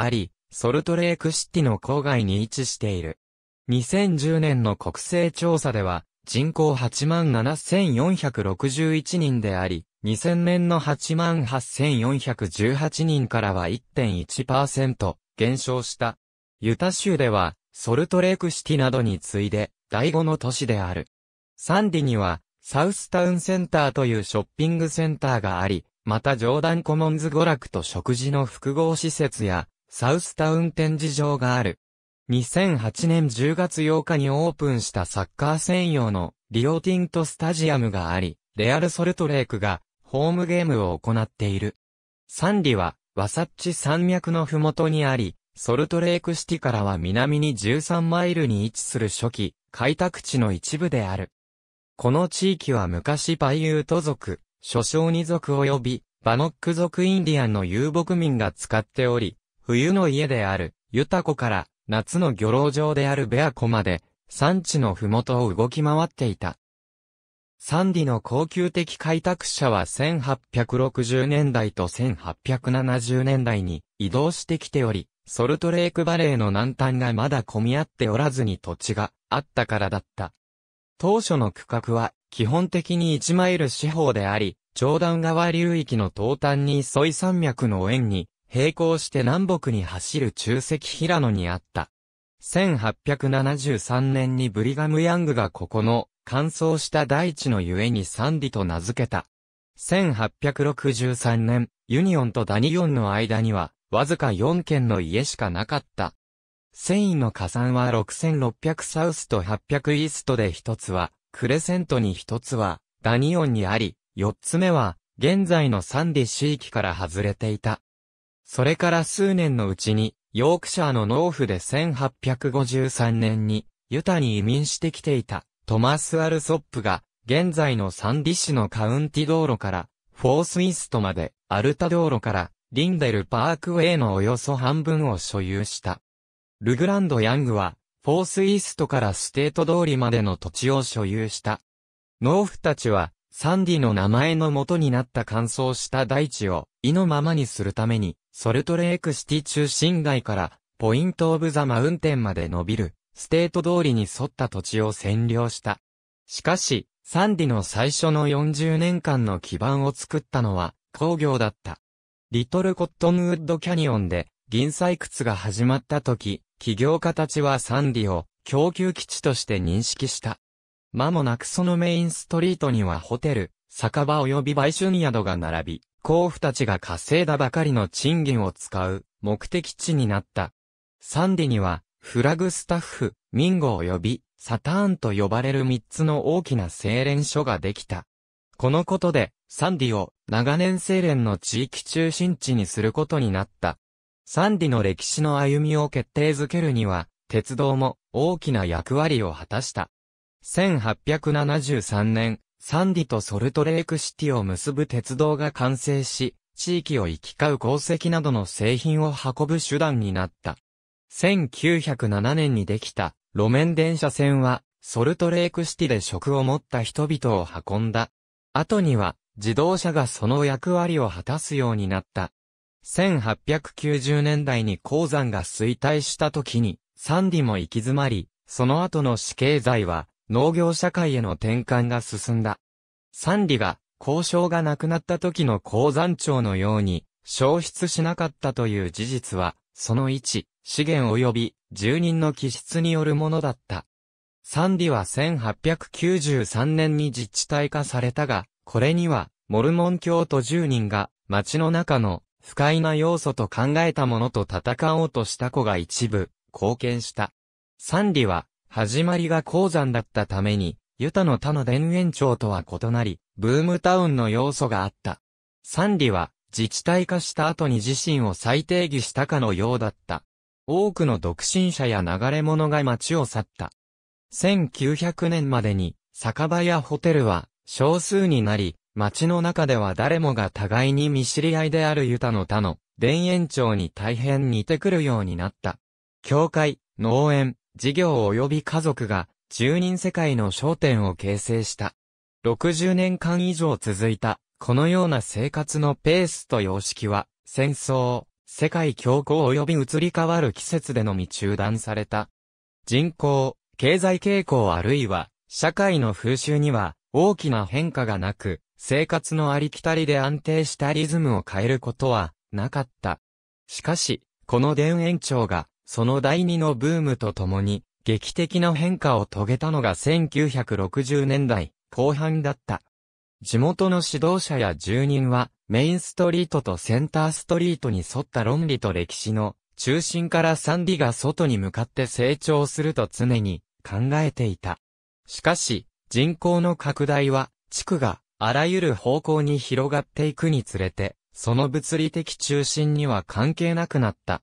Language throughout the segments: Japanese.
あり、ソルトレークシティの郊外に位置している。2010年の国勢調査では、人口87,461人であり、2000年の88,418人からは1.1%減少した。ユタ州では、ソルトレークシティなどに次いで、第5の都市である。サンディには、サウスタウンセンターというショッピングセンターがあり、またジョーダンコモンズ娯楽と食事の複合施設や、サウスタウン展示場がある。2008年10月8日にオープンしたサッカー専用のリオティントスタジアムがあり、レアルソルトレークがホームゲームを行っている。サンリはワサッチ山脈のふもとにあり、ソルトレークシティからは南に13マイルに位置する初期、開拓地の一部である。この地域は昔パイユート族、諸小二族及び、バノック族インディアンの遊牧民が使っており、冬の家である、ユタから、夏の漁労場であるベアコまで、産地の麓を動き回っていた。サンディの恒久的開拓者は1860年代と1870年代に移動してきており、ソルトレークバレーの南端がまだ混み合っておらずに土地があったからだった。当初の区画は基本的に1マイル四方であり、上段川流域の東端にソイ山脈の縁に並行して南北に走る中石平野にあった。1873年にブリガム・ヤングがここの乾燥した大地のゆえにサンディと名付けた。1863年、ユニオンとダニオンの間には、わずか4軒の家しかなかった。繊維の加算は6600サウスと800イーストで一つは、クレセントに一つは、ダニオンにあり、四つ目は、現在のサンディ地域から外れていた。それから数年のうちに、ヨークシャーの農夫で1853年に、ユタに移民してきていた、トマス・アルソップが、現在のサンディ市のカウンティ道路から、フォースイーストまで、アルタ道路から、リンデルパークウェイのおよそ半分を所有した。ルグランド・ヤングは、フォースイーストからステート通りまでの土地を所有した。農夫たちは、サンディの名前の元になった乾燥した大地を、意のままにするために、ソルトレークシティ中心街から、ポイントオブザマウンテンまで伸びる、ステート通りに沿った土地を占領した。しかし、サンディの最初の40年間の基盤を作ったのは、工業だった。リトルコットンウッドキャニオンで、銀採掘が始まった時、起業家たちはサンディを供給基地として認識した。間もなくそのメインストリートにはホテル、酒場及び売春宿が並び、甲府たちが稼いだばかりの賃金を使う目的地になった。サンディには、フラグスタッフ、ミンゴ及び、サターンと呼ばれる3つの大きな精錬所ができた。このことで、サンディを長年精錬の地域中心地にすることになった。サンディの歴史の歩みを決定づけるには、鉄道も大きな役割を果たした。1873年、サンディとソルトレークシティを結ぶ鉄道が完成し、地域を行き交う鉱石などの製品を運ぶ手段になった。1907年にできた路面電車線は、ソルトレークシティで職を持った人々を運んだ。後には、自動車がその役割を果たすようになった。1890年代に鉱山が衰退した時に、サンディも行き詰まり、その後の死刑罪は、農業社会への転換が進んだ。三里が、交渉がなくなった時の鉱山町のように、消失しなかったという事実は、その1、資源及び住人の気質によるものだった。三里は1893年に自治体化されたが、これには、モルモン教徒10人が、町の中の不快な要素と考えたものと戦おうとした子が一部、貢献した。三里は、始まりが鉱山だったために、ユタの他の田園町とは異なり、ブームタウンの要素があった。サンリは、自治体化した後に自身を再定義したかのようだった。多くの独身者や流れ者が街を去った。1900年までに、酒場やホテルは少数になり、街の中では誰もが互いに見知り合いであるユタの他の田園町に大変似てくるようになった。教会、農園、事業及び家族が、住人世界の焦点を形成した。60年間以上続いた、このような生活のペースと様式は、戦争、世界恐慌及び移り変わる季節でのみ中断された。人口、経済傾向あるいは、社会の風習には、大きな変化がなく、生活のありきたりで安定したリズムを変えることは、なかった。しかし、この田園長が、その第二のブームとともに、劇的な変化を遂げたのが1960年代後半だった。地元の指導者や住人は、メインストリートとセンターストリートに沿った論理と歴史の中心からサンディが外に向かって成長すると常に考えていた。しかし、人口の拡大は、地区があらゆる方向に広がっていくにつれて、その物理的中心には関係なくなった。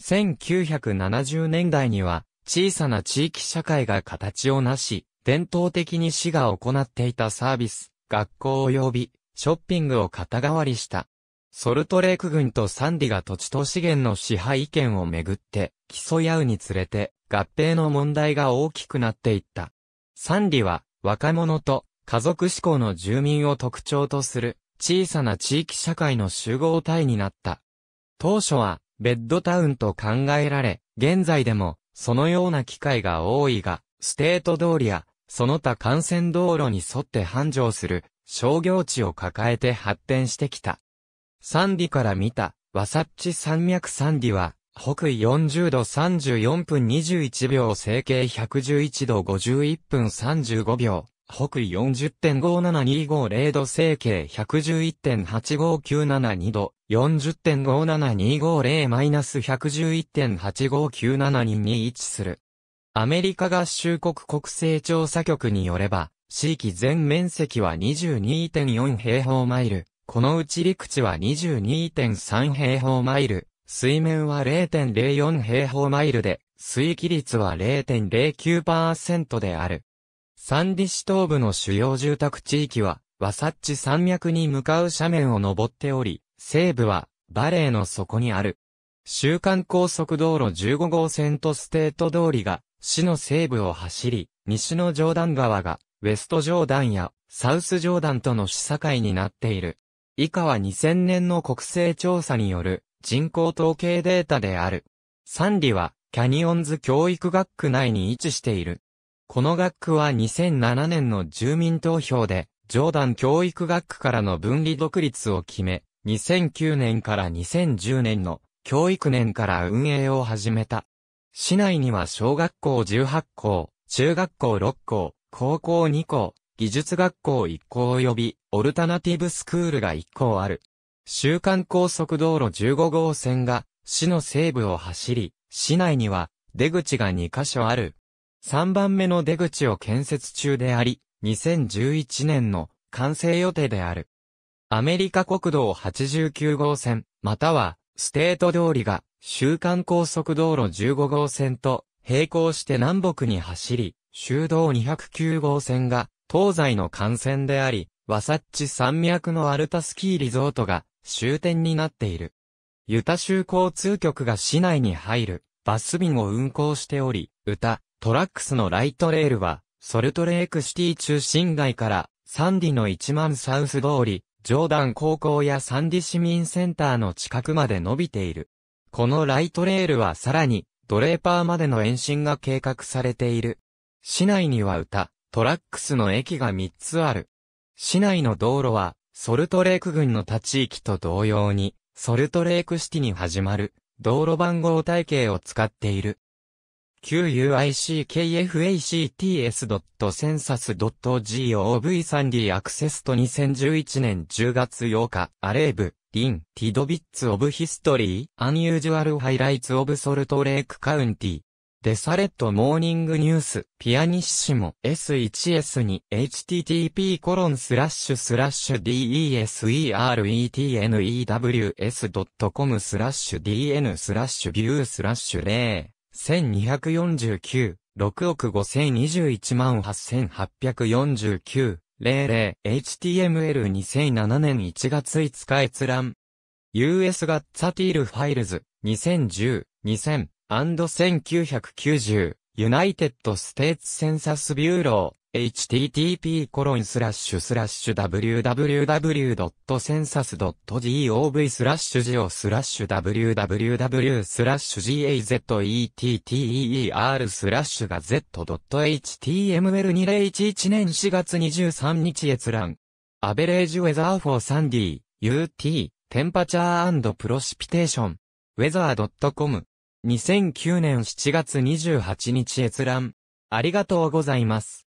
1970年代には、小さな地域社会が形をなし、伝統的に市が行っていたサービス、学校及び、ショッピングを肩代わりした。ソルトレーク軍とサンディが土地と資源の支配権をめぐって、競い合うにつれて、合併の問題が大きくなっていった。サンディは、若者と家族志向の住民を特徴とする、小さな地域社会の集合体になった。当初は、ベッドタウンと考えられ、現在でも、そのような機会が多いが、ステート通りや、その他幹線道路に沿って繁盛する、商業地を抱えて発展してきた。サンディから見た、ワサッチ山脈サンディは、北緯40度34分21秒、整形111度51分35秒、北緯40.57250度西形111.85972度40.57250-111.85972に位置する。アメリカ合衆国国勢調査局によれば、地域全面積は22.4平方マイル、このうち陸地は22.3平方マイル、水面は0.04平方マイルで、水域率は0.09%である。サンディ市東部の主要住宅地域は、ワサッチ山脈に向かう斜面を登っており、西部は、バレーの底にある。週刊高速道路15号線とステート通りが、市の西部を走り、西のジョーダン川が、ウェストジョーダンや、サウスジョーダンとの市境になっている。以下は2000年の国勢調査による、人口統計データである。サンディは、キャニオンズ教育学区内に位置している。この学区は2007年の住民投票で、ジョーダン教育学区からの分離独立を決め、2009年から2010年の教育年から運営を始めた。市内には小学校18校、中学校6校、高校2校、技術学校1校及び、オルタナティブスクールが1校ある。週間高速道路15号線が、市の西部を走り、市内には、出口が2カ所ある、3番目の出口を建設中であり、2011年の完成予定である。アメリカ国道89号線、または、ステート通りが、週間高速道路15号線と、並行して南北に走り、修道209号線が、東西の幹線であり、ワサッチ山脈のアルタスキーリゾートが、終点になっている。ユタ州交通局が市内に入る、バス便を運行しており、歌、トラックスのライトレールは、ソルトレークシティ中心街から、サンディの一万サウス通り、ジョーダン高校やサンディ市民センターの近くまで伸びている。このライトレールはさらに、ドレーパーまでの延伸が計画されている。市内には歌、トラックスの駅が3つある。市内の道路は、ソルトレーク郡の他地域と同様に、ソルトレークシティに始まる、道路番号体系を使っている。QUICKFACTS.census.gov サンディアクセスと2011年10月8日、アレーブ、リン、ティドビッツ・オブ・ヒストリー、アンユージュアル・ハイライツ・オブ・ソルト・レイク・カウンティ。デサレット・モーニング・ニュース、ピアニッシモ、S1S 2 http コロンスラッシュスラッシュ deseretnews.com スラッシュ dn スラッシュビュースラッシュー。1249、6億5021万8849、00HTML2007 年1月5日閲覧。US ガッツァティールファイルズ2010、2000、1990、ユナイテッドステーツセンサスビューロー。http://www.census.gov スラッシュジオスラッシュ www スラッシュ gazetteer スラッシュが z.html2011 年4月23日閲覧。アベレージウェザーフォーサンディ、UT、テンパチャープロシピテーション。ウェザー .com。2009年7月28日閲覧。ありがとうございます。